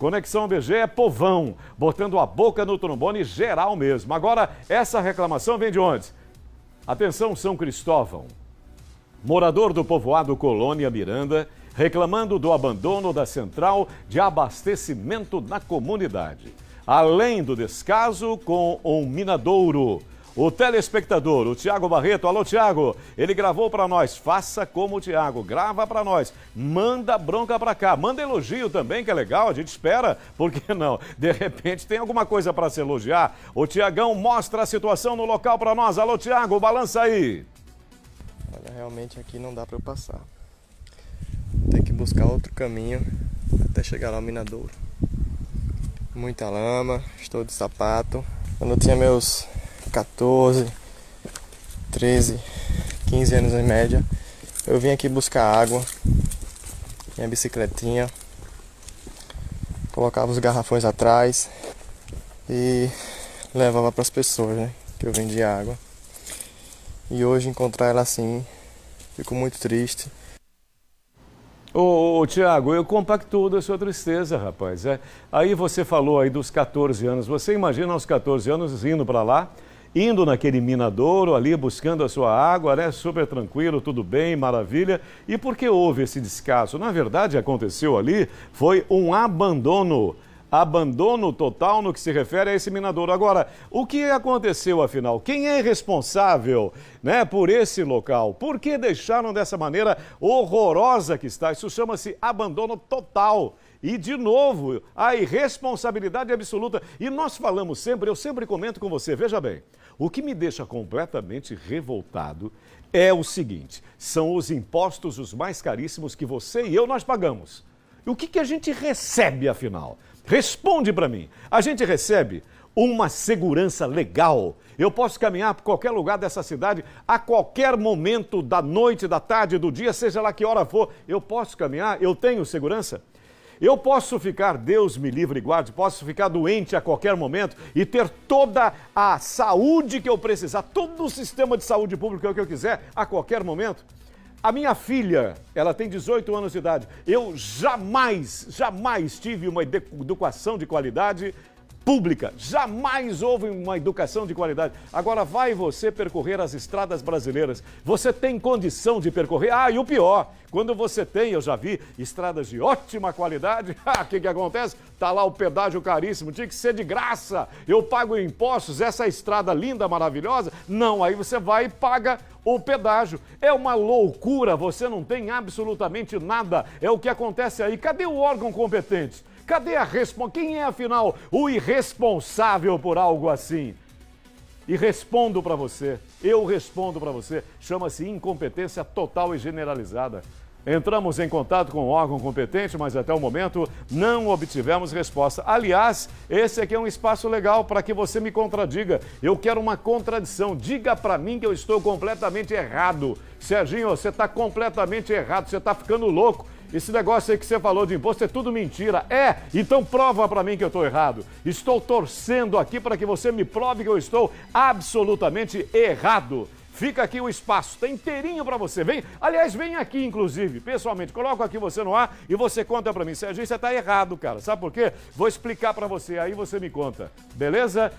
Conexão BG é povão, botando a boca no trombone geral mesmo. Agora, essa reclamação vem de onde? Atenção, São Cristóvão. Morador do povoado Colônia Miranda, reclamando do abandono da central de abastecimento na comunidade. Além do descaso com um minadouro o telespectador, o Tiago Barreto. Alô, Tiago. Ele gravou para nós. Faça como o Tiago. Grava para nós. Manda bronca para cá. Manda elogio também, que é legal. A gente espera. Por que não? De repente tem alguma coisa para se elogiar. O Tiagão mostra a situação no local para nós. Alô, Tiago. Balança aí. Olha, realmente aqui não dá para eu passar. Tem que buscar outro caminho até chegar lá ao Minadouro. Muita lama, estou de sapato. Quando eu tinha meus 14, 13, 15 anos em média. Eu vim aqui buscar água, minha bicicletinha, colocava os garrafões atrás e levava para as pessoas né, que eu vendia água. E hoje encontrar ela assim, fico muito triste. Ô, ô Tiago, eu compactuo da sua tristeza, rapaz. É, aí você falou aí dos 14 anos. Você imagina aos 14 anos indo para lá? indo naquele minadouro ali, buscando a sua água, né? Super tranquilo, tudo bem, maravilha. E por que houve esse descaso? Na verdade, aconteceu ali, foi um abandono abandono total no que se refere a esse minador. Agora, o que aconteceu afinal? Quem é responsável né, por esse local? Por que deixaram dessa maneira horrorosa que está? Isso chama-se abandono total. E, de novo, a irresponsabilidade absoluta. E nós falamos sempre, eu sempre comento com você, veja bem, o que me deixa completamente revoltado é o seguinte: são os impostos os mais caríssimos que você e eu nós pagamos. E o que, que a gente recebe, afinal? Responde para mim. A gente recebe uma segurança legal. Eu posso caminhar por qualquer lugar dessa cidade, a qualquer momento da noite, da tarde, do dia, seja lá que hora for. Eu posso caminhar, eu tenho segurança. Eu posso ficar, Deus me livre e guarde, posso ficar doente a qualquer momento e ter toda a saúde que eu precisar, todo o sistema de saúde pública que eu quiser, a qualquer momento. A minha filha, ela tem 18 anos de idade. Eu jamais, jamais tive uma educação de qualidade pública. Jamais houve uma educação de qualidade. Agora vai você percorrer as estradas brasileiras. Você tem condição de percorrer? Ah, e o pior, quando você tem, eu já vi, estradas de ótima qualidade, o ah, que, que acontece? Tá lá o pedágio caríssimo, tinha que ser de graça. Eu pago impostos, essa estrada linda, maravilhosa. Não, aí você vai e paga o pedágio. É uma loucura, você não tem absolutamente nada. É o que acontece aí. Cadê o órgão competente? Cadê a resposta? Quem é, afinal, o irresponsável por algo assim? E respondo para você, eu respondo para você. Chama-se incompetência total e generalizada. Entramos em contato com o órgão competente, mas até o momento não obtivemos resposta. Aliás, esse aqui é um espaço legal para que você me contradiga. Eu quero uma contradição. Diga para mim que eu estou completamente errado. Serginho, você está completamente errado, você está ficando louco. Esse negócio aí que você falou de imposto é tudo mentira. É, então prova para mim que eu estou errado. Estou torcendo aqui para que você me prove que eu estou absolutamente errado. Fica aqui o espaço, tá inteirinho para você. Vem, aliás, vem aqui inclusive, pessoalmente. Coloco aqui você no ar e você conta para mim. a você é tá errado, cara. Sabe por quê? Vou explicar para você, aí você me conta. Beleza?